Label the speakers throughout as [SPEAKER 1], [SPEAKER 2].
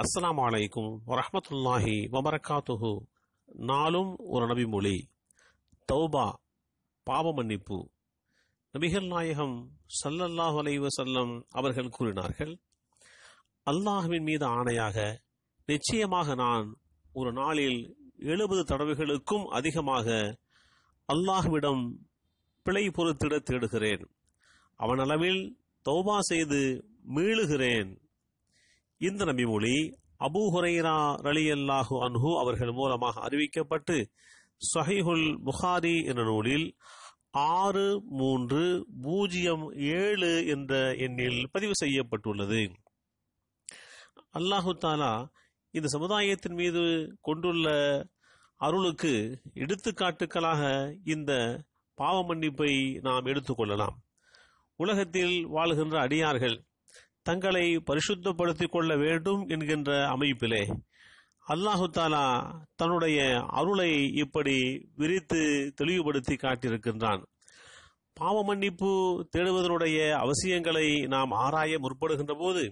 [SPEAKER 1] அஸ்லாம் வலைக்கும் வரமத்துல்லாஹி வபரகாத்துஹு நாளும் ஒரு நபி மொழி தௌபா பாவ மன்னிப்பு நபிகள் நாயகம் சல்லல்லாஹ் அலைவ செல்லம் அவர்கள் கூறினார்கள் அல்லாஹுவின் மீது ஆணையாக நிச்சயமாக நான் ஒரு நாளில் எழுபது தடவைகளுக்கும் அதிகமாக அல்லாஹுவிடம் பிழை பொறுத்திட தேடுகிறேன் அவனளவில் தௌபா செய்து மீளுகிறேன் இந்த நபி மொழி ஹுரைரா ரலி அல்லாஹு அன்ஹு அவர்கள் மூலமாக அறிவிக்கப்பட்டு சஹிஹுல் புகாரி என்ற நூலில் ஆறு மூன்று பூஜ்ஜியம் ஏழு என்ற எண்ணில் பதிவு செய்யப்பட்டுள்ளது அல்லாஹு தாலா இந்த சமுதாயத்தின் மீது கொண்டுள்ள அருளுக்கு எடுத்துக்காட்டுக்களாக இந்த பாவ மன்னிப்பை நாம் எடுத்துக்கொள்ளலாம் உலகத்தில் வாழ்கின்ற அடியார்கள் தங்களை பரிசுத்தப்படுத்திக் கொள்ள வேண்டும் என்கின்ற அமைப்பிலே அல்லாஹு தாலா தன்னுடைய அருளை இப்படி விரித்து தெளிவுபடுத்தி காட்டியிருக்கின்றான் பாவ மன்னிப்பு தேடுவதனுடைய அவசியங்களை நாம் ஆராய முற்படுகின்ற போது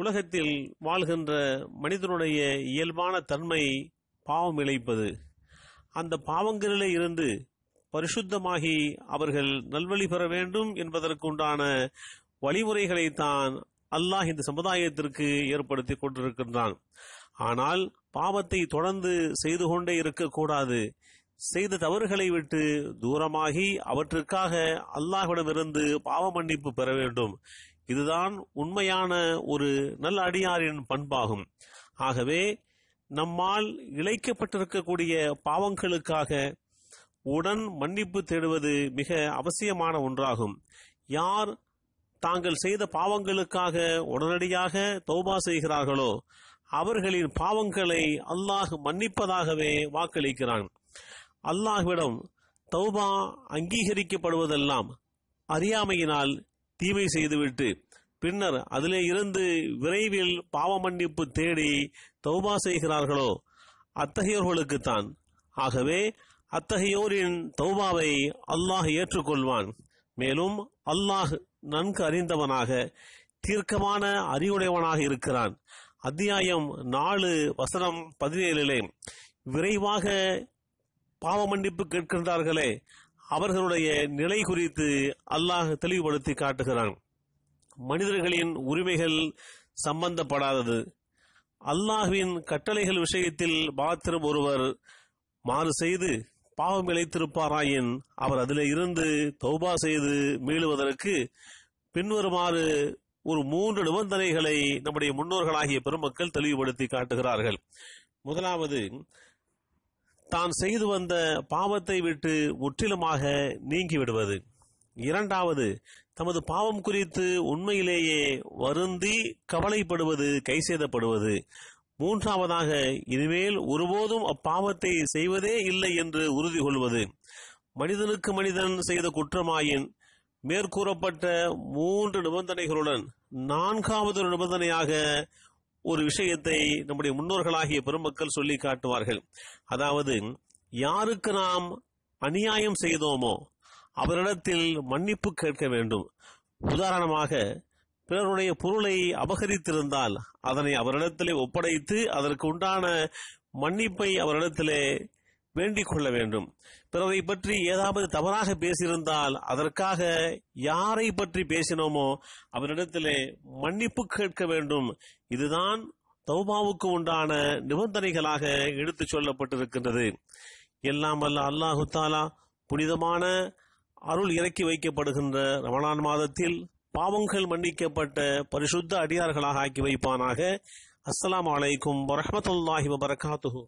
[SPEAKER 1] உலகத்தில் வாழ்கின்ற மனிதனுடைய இயல்பான தன்மை பாவம் இழைப்பது அந்த பாவங்களிலே இருந்து பரிசுத்தமாகி அவர்கள் நல்வழி பெற வேண்டும் என்பதற்குண்டான வழிமுறைகளை தான் அல்லாஹ் இந்த சமுதாயத்திற்கு ஏற்படுத்தி கொண்டிருக்கின்றான் ஆனால் பாவத்தை தொடர்ந்து செய்து கொண்டே இருக்கக்கூடாது செய்த தவறுகளை விட்டு தூரமாகி அவற்றிற்காக அல்லாஹ்விடமிருந்து பாவ மன்னிப்பு பெற வேண்டும் இதுதான் உண்மையான ஒரு நல்ல அடியாரின் பண்பாகும் ஆகவே நம்மால் இழைக்கப்பட்டிருக்கக்கூடிய பாவங்களுக்காக உடன் மன்னிப்பு தேடுவது மிக அவசியமான ஒன்றாகும் யார் தாங்கள் செய்த பாவங்களுக்காக உடனடியாக தௌபா செய்கிறார்களோ அவர்களின் பாவங்களை அல்லாஹ் மன்னிப்பதாகவே வாக்களிக்கிறான் அல்லாஹ்விடம் தௌபா அங்கீகரிக்கப்படுவதெல்லாம் அறியாமையினால் தீமை செய்துவிட்டு பின்னர் அதிலே இருந்து விரைவில் பாவ மன்னிப்பு தேடி தௌபா செய்கிறார்களோ அத்தகையோர்களுக்குத்தான் ஆகவே அத்தகையோரின் தௌபாவை அல்லாஹ் ஏற்றுக்கொள்வான் மேலும் அல்லாஹ் நன்கு அறிந்தவனாக தீர்க்கமான அறிவுடையவனாக இருக்கிறான் அத்தியாயம் நாலு வசனம் பதினேழிலே விரைவாக பாவமன்னிப்பு கேட்கின்றார்களே அவர்களுடைய நிலை குறித்து அல்லாஹ் தெளிவுபடுத்தி காட்டுகிறான் மனிதர்களின் உரிமைகள் சம்பந்தப்படாதது அல்லாஹுவின் கட்டளைகள் விஷயத்தில் மாத்திரம் ஒருவர் மாறு செய்து பாவம் இழைத்திருப்பாராயின் அவர் அதில் இருந்து தௌபா செய்து மீளுவதற்கு பின்வருமாறு ஒரு மூன்று நிபந்தனைகளை நம்முடைய முன்னோர்களாகிய பெருமக்கள் தெளிவுபடுத்தி காட்டுகிறார்கள் முதலாவது தான் செய்து வந்த பாவத்தை விட்டு முற்றிலுமாக நீங்கிவிடுவது இரண்டாவது தமது பாவம் குறித்து உண்மையிலேயே வருந்தி கவலைப்படுவது கைசேதப்படுவது மூன்றாவதாக இனிமேல் ஒருபோதும் அப்பாவத்தை செய்வதே இல்லை என்று உறுதி கொள்வது மனிதனுக்கு மனிதன் செய்த குற்றமாயின் மேற்கூறப்பட்ட மூன்று நிபந்தனைகளுடன் நான்காவது ஒரு நிபந்தனையாக ஒரு விஷயத்தை நம்முடைய முன்னோர்களாகிய பெருமக்கள் சொல்லி காட்டுவார்கள் அதாவது யாருக்கு நாம் அநியாயம் செய்தோமோ அவரிடத்தில் மன்னிப்பு கேட்க வேண்டும் உதாரணமாக பிறருடைய பொருளை அபகரித்திருந்தால் அதனை அவரிடத்திலே ஒப்படைத்து அதற்கு உண்டான மன்னிப்பை அவரிடத்திலே வேண்டிக் கொள்ள வேண்டும் பிறரை பற்றி ஏதாவது தவறாக பேசியிருந்தால் அதற்காக யாரை பற்றி பேசினோமோ அவரிடத்திலே மன்னிப்பு கேட்க வேண்டும் இதுதான் தௌபாவுக்கு உண்டான நிபந்தனைகளாக எடுத்து சொல்லப்பட்டிருக்கின்றது எல்லாம் அல்ல அல்லாஹு தாலா புனிதமான அருள் இறக்கி வைக்கப்படுகின்ற ரமணான் மாதத்தில் பாவங்கள் மன்னிக்கப்பட்ட பரிசுத்த அடியார்களாக ஆக்கி வைப்பானாக அஸ்லாம் வலைக்கும் வரமத்துல்லாஹி வபரகாத்துஹூ